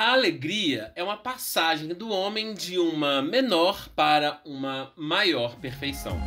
A alegria é uma passagem do homem de uma menor para uma maior perfeição.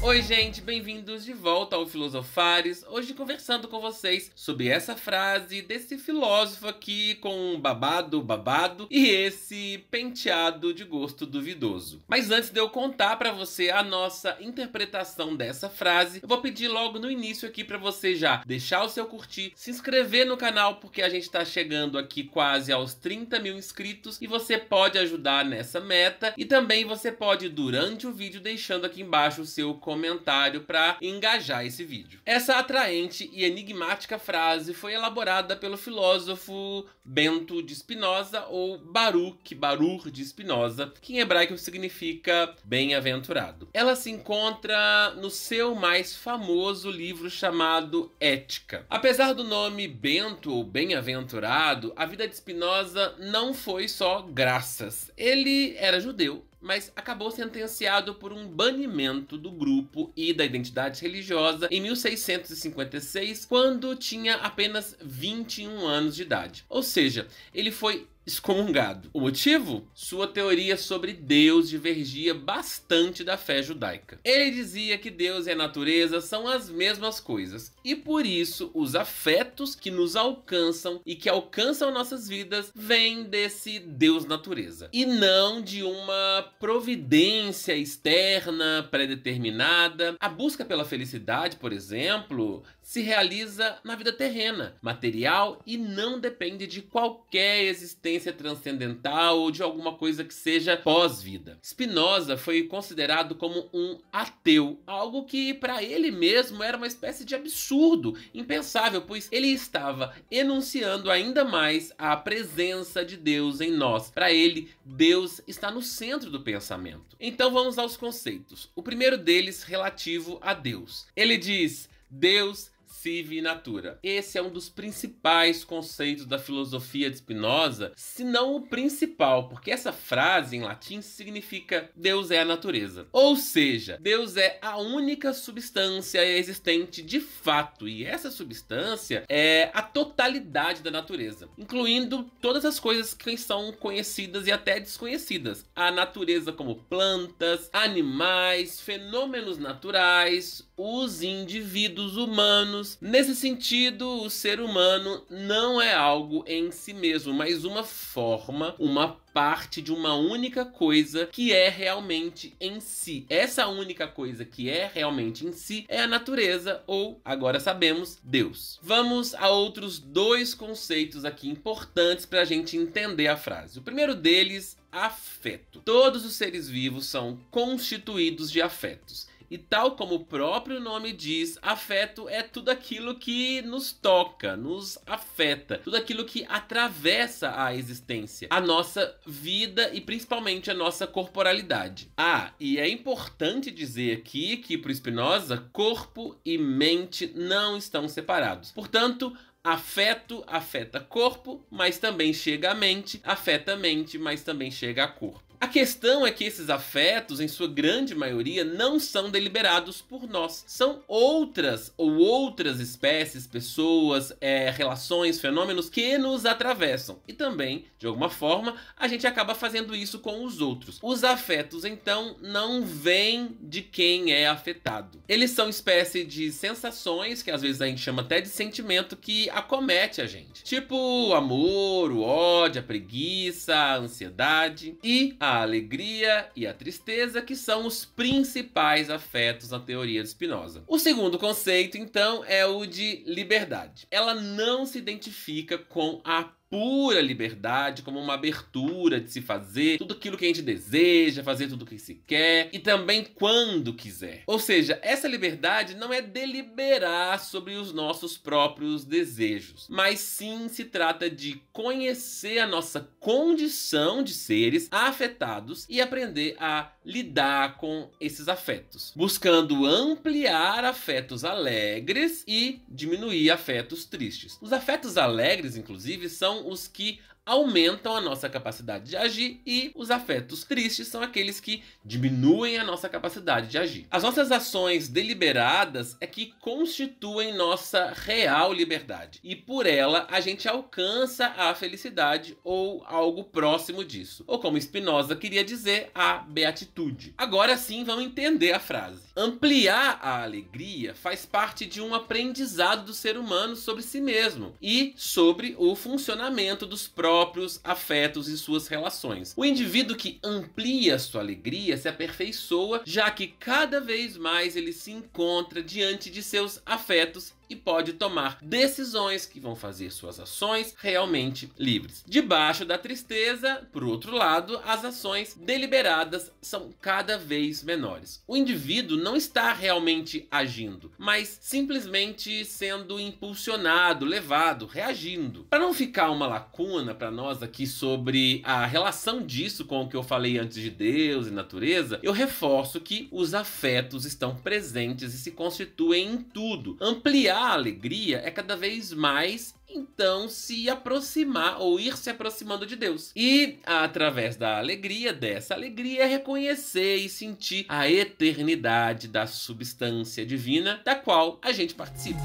Oi, gente, bem-vindos de volta ao Filosofares. Hoje conversando com vocês sobre essa frase desse filósofo aqui com um babado, babado e esse penteado de gosto duvidoso. Mas antes de eu contar para você a nossa interpretação dessa frase, eu vou pedir logo no início aqui para você já deixar o seu curtir, se inscrever no canal porque a gente está chegando aqui quase aos 30 mil inscritos e você pode ajudar nessa meta e também você pode durante o vídeo deixando aqui embaixo o seu comentário comentário para engajar esse vídeo. Essa atraente e enigmática frase foi elaborada pelo filósofo Bento de Spinoza ou Baruch Baruch de Spinoza, que em hebraico significa bem-aventurado. Ela se encontra no seu mais famoso livro chamado Ética. Apesar do nome Bento ou bem-aventurado, a vida de Spinoza não foi só graças. Ele era judeu mas acabou sentenciado por um banimento do grupo e da identidade religiosa em 1656, quando tinha apenas 21 anos de idade. Ou seja, ele foi excomungado. O motivo? Sua teoria sobre Deus divergia bastante da fé judaica. Ele dizia que Deus e a natureza são as mesmas coisas e por isso os afetos que nos alcançam e que alcançam nossas vidas vêm desse Deus natureza e não de uma providência externa predeterminada. A busca pela felicidade, por exemplo, se realiza na vida terrena, material e não depende de qualquer existência transcendental ou de alguma coisa que seja pós-vida. Spinoza foi considerado como um ateu, algo que para ele mesmo era uma espécie de absurdo, impensável, pois ele estava enunciando ainda mais a presença de Deus em nós. Para ele, Deus está no centro do pensamento. Então vamos aos conceitos. O primeiro deles relativo a Deus. Ele diz: Deus sive natura. Esse é um dos principais conceitos da filosofia de Spinoza, se não o principal, porque essa frase em latim significa Deus é a natureza. Ou seja, Deus é a única substância existente de fato, e essa substância é a totalidade da natureza, incluindo todas as coisas que são conhecidas e até desconhecidas. A natureza como plantas, animais, fenômenos naturais, os indivíduos humanos humanos. Nesse sentido, o ser humano não é algo em si mesmo, mas uma forma, uma parte de uma única coisa que é realmente em si. Essa única coisa que é realmente em si é a natureza, ou, agora sabemos, Deus. Vamos a outros dois conceitos aqui importantes para a gente entender a frase. O primeiro deles, afeto. Todos os seres vivos são constituídos de afetos. E tal como o próprio nome diz, afeto é tudo aquilo que nos toca, nos afeta, tudo aquilo que atravessa a existência, a nossa vida e principalmente a nossa corporalidade. Ah, e é importante dizer aqui que para Spinoza, corpo e mente não estão separados. Portanto, afeto afeta corpo, mas também chega à mente, afeta mente, mas também chega a corpo. A questão é que esses afetos, em sua grande maioria, não são deliberados por nós. São outras ou outras espécies, pessoas, é, relações, fenômenos que nos atravessam. E também, de alguma forma, a gente acaba fazendo isso com os outros. Os afetos, então, não vêm de quem é afetado. Eles são espécie de sensações, que às vezes a gente chama até de sentimento, que acomete a gente. Tipo o amor, o ódio, a preguiça, a ansiedade e a a alegria e a tristeza, que são os principais afetos na teoria de Spinoza. O segundo conceito, então, é o de liberdade. Ela não se identifica com a pura liberdade, como uma abertura de se fazer tudo aquilo que a gente deseja, fazer tudo o que se quer e também quando quiser. Ou seja, essa liberdade não é deliberar sobre os nossos próprios desejos, mas sim se trata de conhecer a nossa condição de seres afetados e aprender a lidar com esses afetos, buscando ampliar afetos alegres e diminuir afetos tristes. Os afetos alegres, inclusive, são os que aumentam a nossa capacidade de agir e os afetos tristes são aqueles que diminuem a nossa capacidade de agir. As nossas ações deliberadas é que constituem nossa real liberdade e por ela a gente alcança a felicidade ou algo próximo disso, ou como Spinoza queria dizer, a beatitude. Agora sim vamos entender a frase. Ampliar a alegria faz parte de um aprendizado do ser humano sobre si mesmo e sobre o funcionamento dos próprios próprios afetos e suas relações. O indivíduo que amplia sua alegria se aperfeiçoa, já que cada vez mais ele se encontra diante de seus afetos e pode tomar decisões que vão fazer suas ações realmente livres. Debaixo da tristeza, por outro lado, as ações deliberadas são cada vez menores. O indivíduo não está realmente agindo, mas simplesmente sendo impulsionado, levado, reagindo. Para não ficar uma lacuna para nós aqui sobre a relação disso com o que eu falei antes de Deus e natureza, eu reforço que os afetos estão presentes e se constituem em tudo. Ampliar a alegria é cada vez mais então se aproximar ou ir se aproximando de Deus. E através da alegria, dessa alegria, reconhecer e sentir a eternidade da substância divina da qual a gente participa.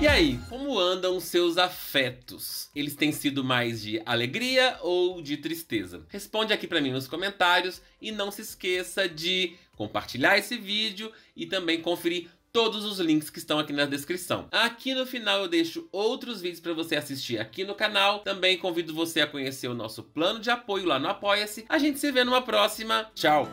E aí, como andam seus afetos? Eles têm sido mais de alegria ou de tristeza? Responde aqui para mim nos comentários e não se esqueça de compartilhar esse vídeo e também conferir todos os links que estão aqui na descrição. Aqui no final eu deixo outros vídeos para você assistir aqui no canal. Também convido você a conhecer o nosso plano de apoio lá no Apoia-se. A gente se vê numa próxima. Tchau!